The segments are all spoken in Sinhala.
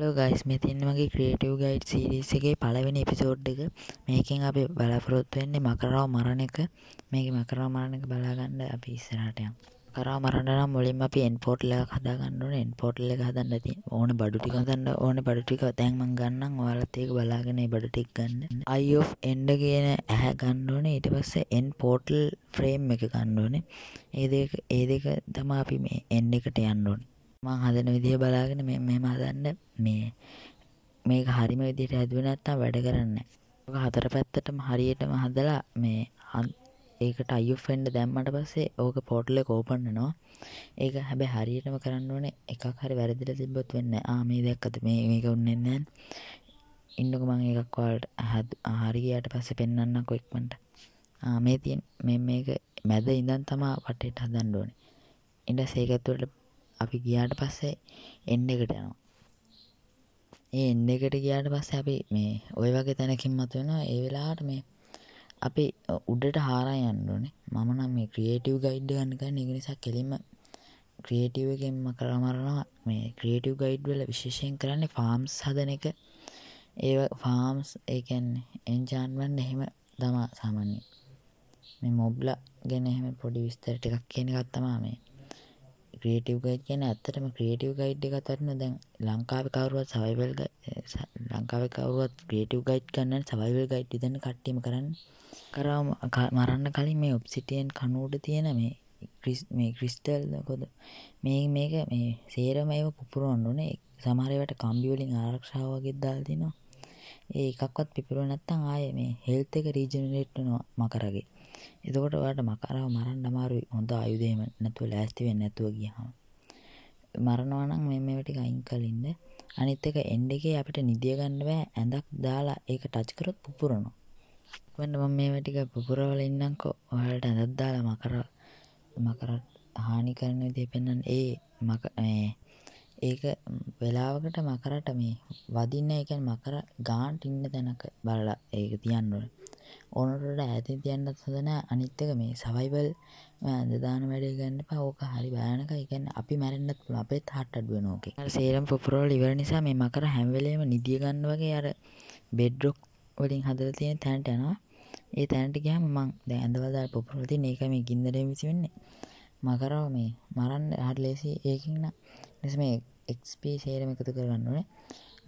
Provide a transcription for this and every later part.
හලෝ ගයිස් මෙතින් වගේ ක්‍රේටව් ගයිඩ් සිරිස් එකේ පළවෙනි එපිසෝඩ් එක මේකෙන් අපි බලාපොරොත්තු වෙන්නේ මකරාව මරණ එක මේක මකරාව මරණ එක බලාගන්න අපි ඉස්සරහට යමු. කරාව මරන්න නම් මුලින්ම අපි එන්පෝට්ල් එකක් හදාගන්න ඕනේ එන්පෝට්ල් එක හදන්න තියෙන ඕන බඩු ටික හදන්න ඕනේ බඩු ටික දැන් මම ගන්නම් ඔයාලත් ඒක බලාගෙන මේ බඩු ටික ගන්න. eye of end කියන ඇහැ ගන්න ඕනේ ඊට පස්සේ end portal frame එක ගන්න ඕනේ. ඒ දෙක ඒ දෙක තමයි අපි මේ end එකට යන්න ඕනේ. මං හදන විදිහ බලාගෙන මෙ මෙම හදන්න මේ මේක හරිම විදිහට හැදුවනත්තා වැඩ කරන්න හතර පැත්තටම හරියටම හදලා මේ ඒකට අයුෆෙන්ඩ දැම්මට පස්සේ ඕක පොට්ල කෝපන්නනවා ඒක හැබැ හරියටම කරන්න ඕනේ එකක් හරි වැරදිල තිබොත් වෙන්න ආමේ දැක්කද මේ මේක උන්නන්න ඉන්නක මං එකක්වාට හරියට පස්ස පෙන්න්න කොෙක්මට මේ තියෙන් මෙ මේක මැද ඉඳන් තමා වටට හදන්ඩෝන ඉඩ සේකත්තුවට අපි ගියාට පස්සේ එන්ඩ එකට යනවා ඒ එන්ඩ එකට ගියාට පස්සේ අපි මේ ඔය වගේ තැනකින් මතු වෙනවා ඒ වෙලාවට මේ අපි උඩට හාරා යන්න ඕනේ මම නම් මේ ක්‍රියේටිව් ගයිඩ් ගන්න ගන්න ඒක නිසා කෙලින්ම ක්‍රියේටිව් එකෙන්ම කරමරනවා මේ ක්‍රියේටිව් ගයිඩ් වල විශේෂයෙන් කරන්නේ ෆාම්ස් හදන එක ඒ ෆාම්ස් ඒ කියන්නේ එන්චාන්මන්ට් එහෙම තමා සාමාන්‍යයෙන් මේ මොබ්ලා ගැන එහෙම පොඩි විස්තර ටිකක් කියන එකක් තමයි මේ ක්‍රියේටිව් ගයිඩ් කියන්නේ ඇත්තටම ක්‍රියේටිව් ගයිඩ් එක අතරන දැන් ලංකාවේ කවුරුවත් සර්වයිවල් ලංකාවේ කවුරුවත් ක්‍රියේටිව් ගයිඩ් ගන්න සර්වයිවල් ගයිඩ් දෙන්න කට්ටියම කරන්නේ කරාම මරන්න කලින් මේ ඔබ්සිටියන් කනුවට තියෙන මේ මේ ක්‍රිස්ටල් කොද මේ මේක මේ සේරම ඒව පුපුරවන්න ඕනේ සමහරවට කම්බි වලින් ආරක්ෂාව වගේ දාලා තිනවා ඒ එකක්වත් පිපිරුවේ නැත්නම් ආයේ මේ හෙල්ත් එක රීජනරේට් වෙනවා මකරගේ එතකොට ඔයාට මකාරාව මරන්න අමාරුයි හොඳ ආයුධයම නැතුව ලෑස්ති වෙන්න නැතුව ගියාම මරනවා නම් මේ මේවා ටික අයින් කලින්න අනිත් එක එන්ඩ් එකේ අපිට නිදිය ගන්න බෑ ඇඳක් දාලා ඒක ටච් කරොත් පුපුරනවා වෙන්න මම මේවා ටික පුපුරවල ඉන්නම්කෝ ඔයාලට ඇඳක් දාලා මකර මකර හානි කරන විදිය පෙන්වන්න ඒ මක මේ ඒක වෙලාවකට මකරට මේ වදින්න ඒ කියන්නේ මකර ගාන්ට ඉන්න තැනක බලලා ඒක තියන්න ඕනේ ඕනට ඇති තියන්නත් හදන අනිත්තක මේ සවයිබල් දදාන වැඩේ ගන්න පවෝක හරි බයනක එකන් අපි මැරෙන්න්නත් පුළ අපේ හට්ටඩුව නෝක සේරම් පොපරෝල් ඉවර නිසා මේ මකර හැම්වලේම නිදියගන්න වගේ අර බෙඩ්රොක් වලින් හදර තියෙන තැන්ට යනවා ඒ තැනට ගෑම මං දැ ඇඳවදා පොපරෝති ඒක මේ ගින්දර විසිවෙන්නේ මකරව මේ මරන්න හට ලේසි ඒකින්න නිසම එක්ස්පී සේරම එකතු කරගන්නන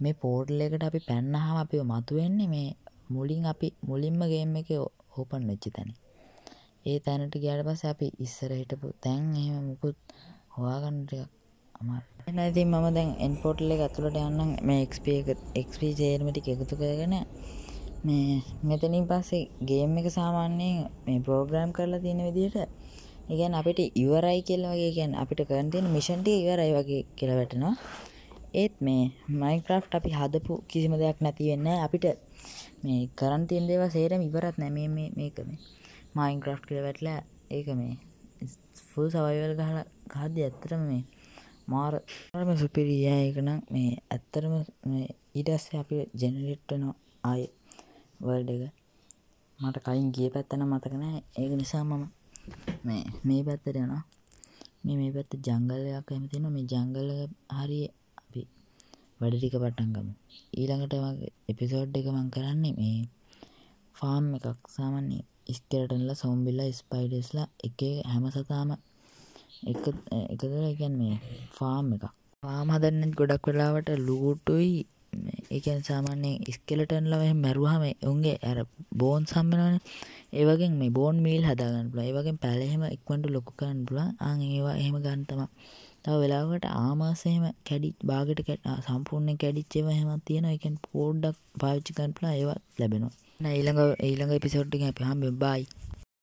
මේ පෝඩ්ල එකට අපි පැන්නහම අපි මතුවෙන්නේ මේ මුලින් අපි මුලින්ම ගේම් එකේ ඕපන් වෙච්ච තැන. ඒ තැනට ගියාට පස්සේ අපි ඉස්සර හිටපු තැන් එහෙම මුකුත් හොයාගන්න ටිකක් අමාරුයි. එහෙනම් ඉතින් මම දැන් එන්පෝටල් එක ඇතුළට යන්නම් මේ XP එක XP ජේර්ම ටික එකතු කරගෙන මේ මෙතනින් පස්සේ ගේම් එක සාමාන්‍යයෙන් මේ ප්‍රෝග්‍රෑම් කරලා තියෙන විදිහට ඒ කියන්නේ අපිට ඉවරයි කියලා වගේ කියන්නේ අපිට කරන් තියෙන මිෂන් ටික ඉවරයි වගේ කියලා වැටෙනවා. ඒත් මේ මයික්‍රෆ් අපි හදපු කිසිම දෙයක් නැතිවෙන්න අපිට මේ කරන් තිල්ලේව සේරම ඉවරත් නැමේ මේකම මයින්ක්‍රෆ් කල වැටල ඒක මේ ෆුල් සවයිවල් ගහල ගහද ඇත්තරම මේ මාරම සුපිරියයකනම් මේ ඇත්තරම ඉඩස්ස අපි ජෙනරෙට්ටන අය වල්ඩ එක මට කලින් ගිය පැත්තන මතකනෑ ඒක නිසා මම මේ මේ පැත්තට යනවා මේ මේ පැත්ත ජංගලයක් ඇමතින මේ ජංගල හරිය වැඩ ටික පටන්ගමු ඊළඟට එපිසෝඩ් එක මං කරන්නේ මේ ෆාම් එකක් සාමන්නේ ස්කේටන්ල සොම්බිල්ල ස්පයිඩස්ලා එක හැම සතාම එකදර එකන් මේ ෆාම් එක ෆාම් හදන්න ගොඩක් වෙලාවට ලූටුයි එකන් සාමාන්‍යයෙන් ස්කෙලටන් ලව මැරුහම උන්ගේ ඇර බෝන් සම්බෙනන ඒවගේ මේ බෝන් මීල් හදාගන්න පුල ඒවගේ පැලහෙම ඉක්වට ලොකු කරන්න පුල අන් ඒවා එහෙම ගන්තම තව වෙලාවකට ආමාසයම කැඩිච් බාගට කැට සම්පූර්ණය කැඩිච්චව හමත් තියෙන එකන් පෝඩ්ඩක් පාවිච්චි කරලා ඒවත් ලැබෙනවා ඊළඟ ඊළඟ පිසෝට්ටි අපි හම් බයි